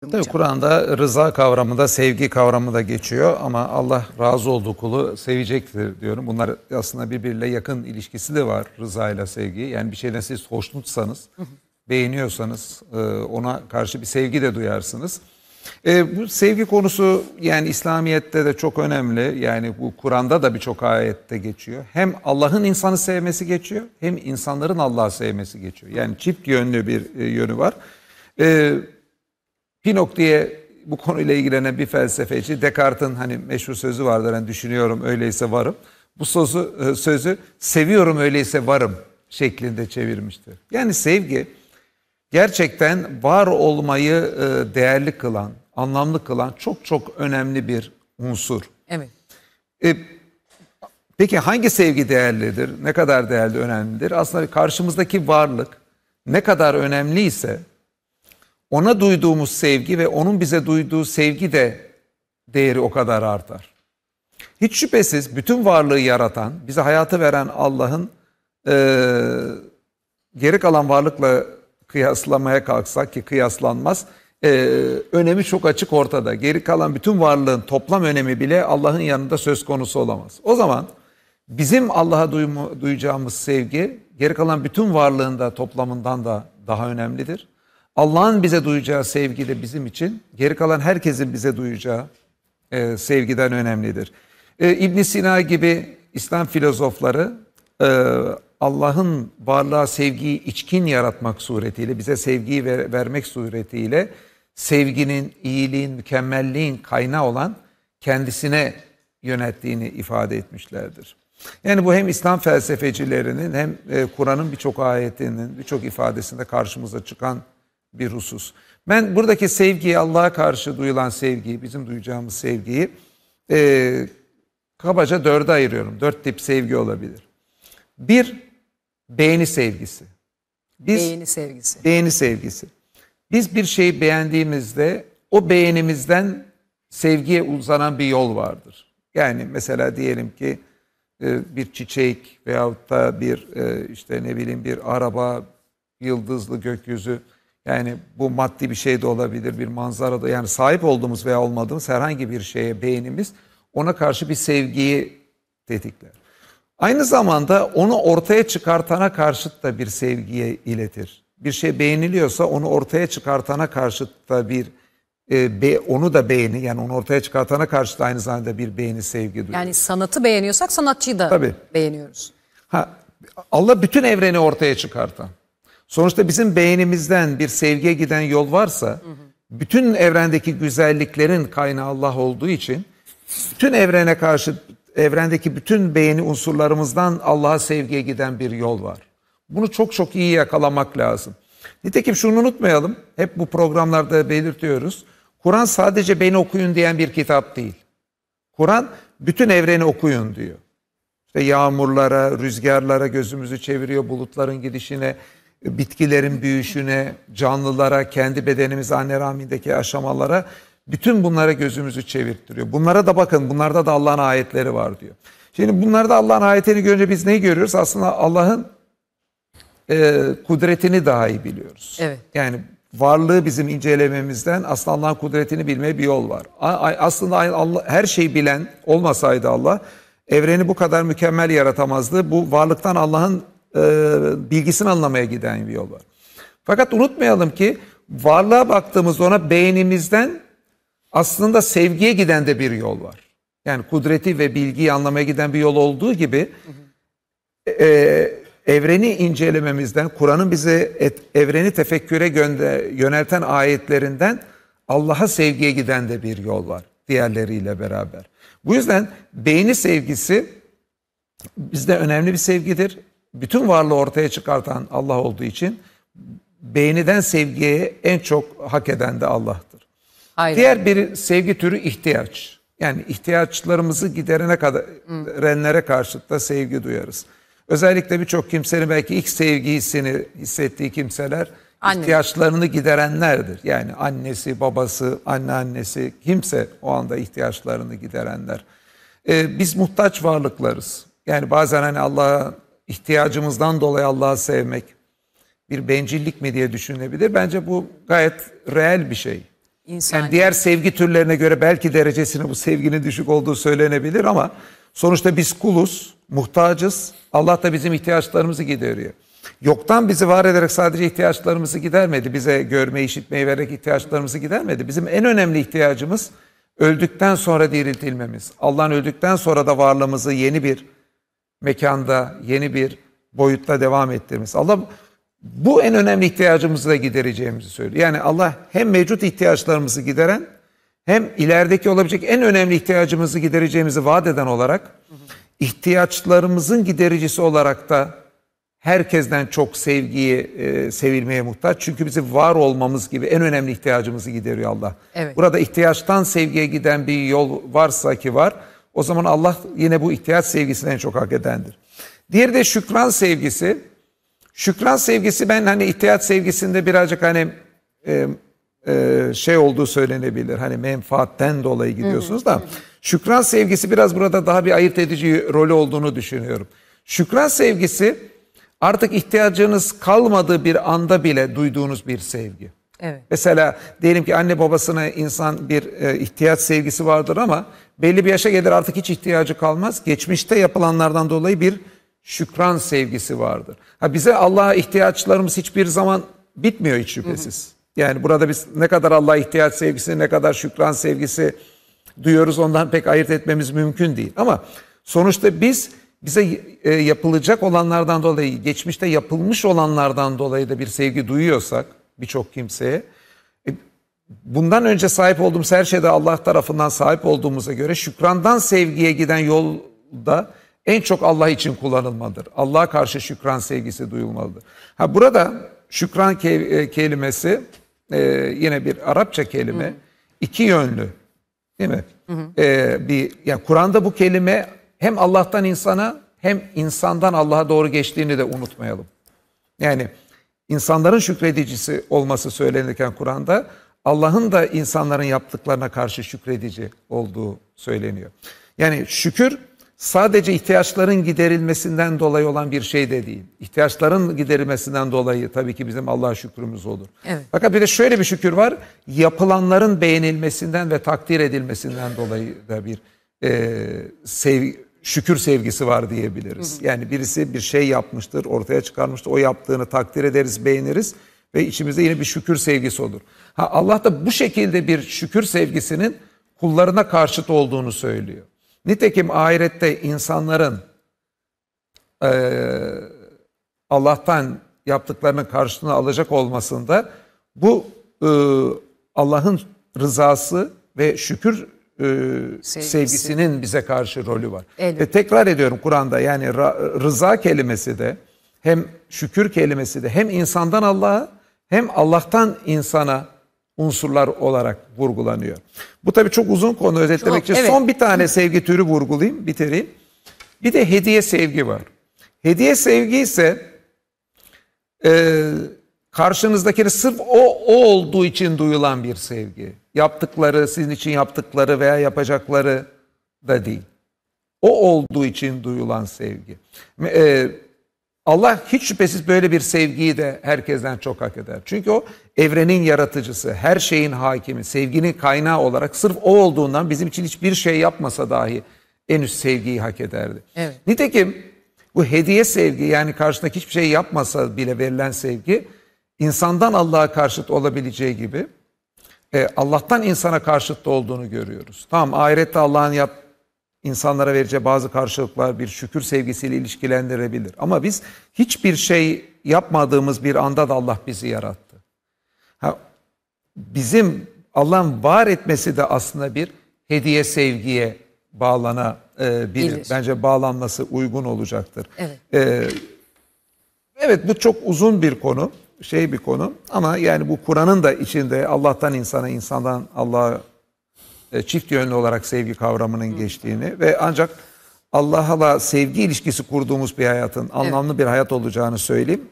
Tabii Kur'an'da rıza kavramı da sevgi kavramı da geçiyor ama Allah razı olduğu kulu sevecektir diyorum. Bunlar aslında birbiriyle yakın ilişkisi de var rıza ile sevgi. Yani bir şeyden siz hoşnutsanız, beğeniyorsanız e, ona karşı bir sevgi de duyarsınız. E, bu sevgi konusu yani İslamiyet'te de çok önemli. Yani bu Kur'an'da da birçok ayette geçiyor. Hem Allah'ın insanı sevmesi geçiyor hem insanların Allah'ı sevmesi geçiyor. Yani çift yönlü bir e, yönü var. Evet. Bir noktaya bu konuyla ilgilenen bir felsefeci Descartes'in hani meşhur sözü vardır. Yani düşünüyorum öyleyse varım. Bu sözü, e, sözü seviyorum öyleyse varım şeklinde çevirmiştir. Yani sevgi gerçekten var olmayı e, değerli kılan, anlamlı kılan çok çok önemli bir unsur. Evet. E, peki hangi sevgi değerlidir? Ne kadar değerli, önemlidir? Aslında karşımızdaki varlık ne kadar önemliyse ona duyduğumuz sevgi ve onun bize duyduğu sevgi de değeri o kadar artar. Hiç şüphesiz bütün varlığı yaratan, bize hayatı veren Allah'ın e, geri kalan varlıkla kıyaslamaya kalksak ki kıyaslanmaz, e, önemi çok açık ortada. Geri kalan bütün varlığın toplam önemi bile Allah'ın yanında söz konusu olamaz. O zaman bizim Allah'a duyacağımız sevgi geri kalan bütün varlığın da toplamından da daha önemlidir. Allah'ın bize duyacağı sevgi de bizim için, geri kalan herkesin bize duyacağı e, sevgiden önemlidir. E, ibn Sina gibi İslam filozofları e, Allah'ın varlığa sevgiyi içkin yaratmak suretiyle, bize sevgiyi ver, vermek suretiyle sevginin, iyiliğin, mükemmelliğin kaynağı olan kendisine yönettiğini ifade etmişlerdir. Yani bu hem İslam felsefecilerinin hem e, Kur'an'ın birçok ayetinin, birçok ifadesinde karşımıza çıkan bir husus. Ben buradaki sevgiyi, Allah'a karşı duyulan sevgiyi, bizim duyacağımız sevgiyi e, kabaca dörde ayırıyorum. Dört tip sevgi olabilir. Bir, beğeni sevgisi. Biz, beğeni sevgisi. Beğeni sevgisi. Biz bir şeyi beğendiğimizde o beğenimizden sevgiye uzanan bir yol vardır. Yani mesela diyelim ki e, bir çiçek veyahut da bir e, işte ne bileyim bir araba, yıldızlı gökyüzü. Yani bu maddi bir şey de olabilir, bir manzara da yani sahip olduğumuz veya olmadığımız herhangi bir şeye beynimiz ona karşı bir sevgiyi tetikler. Aynı zamanda onu ortaya çıkartana karşıt da bir sevgiye iletir. Bir şey beğeniliyorsa onu ortaya çıkartana karşıt da bir e, be, onu da beğeni yani onu ortaya çıkartana karşı da aynı zamanda bir beğeni sevgi duyuyor. Yani sanatı beğeniyorsak sanatçıyı da Tabii. beğeniyoruz. Ha, Allah bütün evreni ortaya çıkartan. Sonuçta bizim beynimizden bir sevgiye giden yol varsa bütün evrendeki güzelliklerin kaynağı Allah olduğu için bütün evrene karşı evrendeki bütün beğeni unsurlarımızdan Allah'a sevgiye giden bir yol var. Bunu çok çok iyi yakalamak lazım. Nitekim şunu unutmayalım. Hep bu programlarda belirtiyoruz. Kur'an sadece beni okuyun diyen bir kitap değil. Kur'an bütün evreni okuyun diyor. İşte yağmurlara, rüzgarlara gözümüzü çeviriyor, bulutların gidişine, bitkilerin büyüyüşüne, canlılara, kendi bedenimiz anne rahmindeki aşamalara bütün bunlara gözümüzü çevirttiriyor. Bunlara da bakın bunlarda da Allah'ın ayetleri var diyor. Şimdi bunlarda Allah'ın ayetini görünce biz neyi görüyoruz? Aslında Allah'ın e, kudretini daha iyi biliyoruz. Evet. Yani varlığı bizim incelememizden aslında Allah'ın kudretini bilmeye bir yol var. Aslında Allah, her şeyi bilen olmasaydı Allah evreni bu kadar mükemmel yaratamazdı. Bu varlıktan Allah'ın e, bilgisini anlamaya giden bir yol var. Fakat unutmayalım ki varlığa baktığımızda ona beynimizden aslında sevgiye giden de bir yol var. Yani kudreti ve bilgiyi anlamaya giden bir yol olduğu gibi e, evreni incelememizden, Kur'an'ın bize et, evreni tefekküre gönder, yönelten ayetlerinden Allah'a sevgiye giden de bir yol var diğerleriyle beraber. Bu yüzden beyni sevgisi bizde önemli bir sevgidir bütün varlığı ortaya çıkartan Allah olduğu için beğeniden sevgiye en çok hak eden de Allah'tır. Aynen. Diğer bir sevgi türü ihtiyaç. Yani ihtiyaçlarımızı giderene kadar renlere karşı da sevgi duyarız. Özellikle birçok kimsenin belki ilk sevgisini hissettiği kimseler Anne. ihtiyaçlarını giderenlerdir. Yani annesi, babası, anneannesi kimse o anda ihtiyaçlarını giderenler. Ee, biz muhtaç varlıklarız. Yani bazen hani Allah'a ihtiyacımızdan dolayı Allah'ı sevmek bir bencillik mi diye düşünebilir. Bence bu gayet reel bir şey. İnsan. Yani diğer sevgi türlerine göre belki derecesini bu sevginin düşük olduğu söylenebilir ama sonuçta biz kuluz, muhtacız. Allah da bizim ihtiyaçlarımızı gideriyor. Yoktan bizi var ederek sadece ihtiyaçlarımızı gidermedi. Bize görme, işitmeyi vererek ihtiyaçlarımızı gidermedi. Bizim en önemli ihtiyacımız öldükten sonra diriltilmemiz. Allah'ın öldükten sonra da varlığımızı yeni bir mekanda yeni bir boyutta devam ettirmesi. Allah bu en önemli ihtiyacımızı da gidereceğimizi söylüyor. Yani Allah hem mevcut ihtiyaçlarımızı gideren hem ilerideki olabilecek en önemli ihtiyacımızı gidereceğimizi vaat eden olarak ihtiyaçlarımızın gidericisi olarak da herkesten çok sevgiyi, e, sevilmeye muhtaç. Çünkü bizi var olmamız gibi en önemli ihtiyacımızı gideriyor Allah. Evet. Burada ihtiyaçtan sevgiye giden bir yol varsa ki var o zaman Allah yine bu ihtiyaç sevgisini en çok hak edendir. Diğeri de şükran sevgisi. Şükran sevgisi ben hani ihtiyaç sevgisinde birazcık hani e, e, şey olduğu söylenebilir. Hani menfaatten dolayı gidiyorsunuz da. Şükran sevgisi biraz burada daha bir ayırt edici rolü olduğunu düşünüyorum. Şükran sevgisi artık ihtiyacınız kalmadığı bir anda bile duyduğunuz bir sevgi. Evet. Mesela diyelim ki anne babasına insan bir e, ihtiyaç sevgisi vardır ama belli bir yaşa gelir artık hiç ihtiyacı kalmaz. Geçmişte yapılanlardan dolayı bir şükran sevgisi vardır. Ha bize Allah'a ihtiyaçlarımız hiçbir zaman bitmiyor hiç şüphesiz. Hı hı. Yani burada biz ne kadar Allah'a ihtiyaç sevgisi, ne kadar şükran sevgisi duyuyoruz ondan pek ayırt etmemiz mümkün değil. Ama sonuçta biz bize e, yapılacak olanlardan dolayı, geçmişte yapılmış olanlardan dolayı da bir sevgi duyuyorsak birçok kimseye. E, bundan önce sahip olduğumuz her şeyde Allah tarafından sahip olduğumuza göre şükrandan sevgiye giden yolda en çok Allah için kullanılmalıdır. Allah'a karşı şükran sevgisi duyulmalıdır. Ha burada şükran ke e, kelimesi e, yine bir Arapça kelime hı hı. iki yönlü değil mi? E, bir yani Kur'an'da bu kelime hem Allah'tan insana hem insandan Allah'a doğru geçtiğini de unutmayalım. Yani insanların şükredicisi olması söylenirken Kur'an'da Allah'ın da insanların yaptıklarına karşı şükredici olduğu söyleniyor. Yani şükür sadece ihtiyaçların giderilmesinden dolayı olan bir şey de değil. İhtiyaçların giderilmesinden dolayı tabii ki bizim Allah'a şükrümüz olur. Evet. Fakat bir de şöyle bir şükür var. Yapılanların beğenilmesinden ve takdir edilmesinden dolayı da bir e, sev, şükür sevgisi var diyebiliriz. Hı hı. Yani birisi bir şey yapmıştır, ortaya çıkarmıştır. O yaptığını takdir ederiz, beğeniriz ve içimizde yine bir şükür sevgisi olur. Ha Allah da bu şekilde bir şükür sevgisinin kullarına karşıt olduğunu söylüyor. Nitekim ahirette insanların e, Allah'tan yaptıklarının karşılığını alacak olmasında bu e, Allah'ın rızası ve şükür e, Sevgisi. sevgisinin bize karşı rolü var. E, Elbette. Ve tekrar ediyorum Kur'an'da yani rıza kelimesi de hem şükür kelimesi de hem insandan Allah'a hem Allah'tan insana unsurlar olarak vurgulanıyor. Bu tabii çok uzun konu özetlemek çok, için evet. son bir tane sevgi türü vurgulayayım, bitireyim. Bir de hediye sevgi var. Hediye sevgi ise e, karşınızdakini sırf o, o olduğu için duyulan bir sevgi yaptıkları, sizin için yaptıkları veya yapacakları da değil. O olduğu için duyulan sevgi. Ee, Allah hiç şüphesiz böyle bir sevgiyi de herkesten çok hak eder. Çünkü o evrenin yaratıcısı, her şeyin hakimi, sevginin kaynağı olarak sırf o olduğundan bizim için hiçbir şey yapmasa dahi en üst sevgiyi hak ederdi. Evet. Nitekim bu hediye sevgi yani karşındaki hiçbir şey yapmasa bile verilen sevgi insandan Allah'a karşıt olabileceği gibi e, Allah'tan insana karşıtlı olduğunu görüyoruz. Tamam ahirette Allah'ın yap insanlara vereceği bazı karşılıklar bir şükür sevgisiyle ilişkilendirebilir. Ama biz hiçbir şey yapmadığımız bir anda da Allah bizi yarattı. Ha, bizim Allah'ın var etmesi de aslında bir hediye sevgiye bağlanabilir. E, Bilir. Bence bağlanması uygun olacaktır. Evet. Ee, evet bu çok uzun bir konu şey bir konu ama yani bu Kur'an'ın da içinde Allah'tan insana, insandan Allah'a e, çift yönlü olarak sevgi kavramının geçtiğini ve ancak Allah'la sevgi ilişkisi kurduğumuz bir hayatın anlamlı bir hayat olacağını söyleyeyim.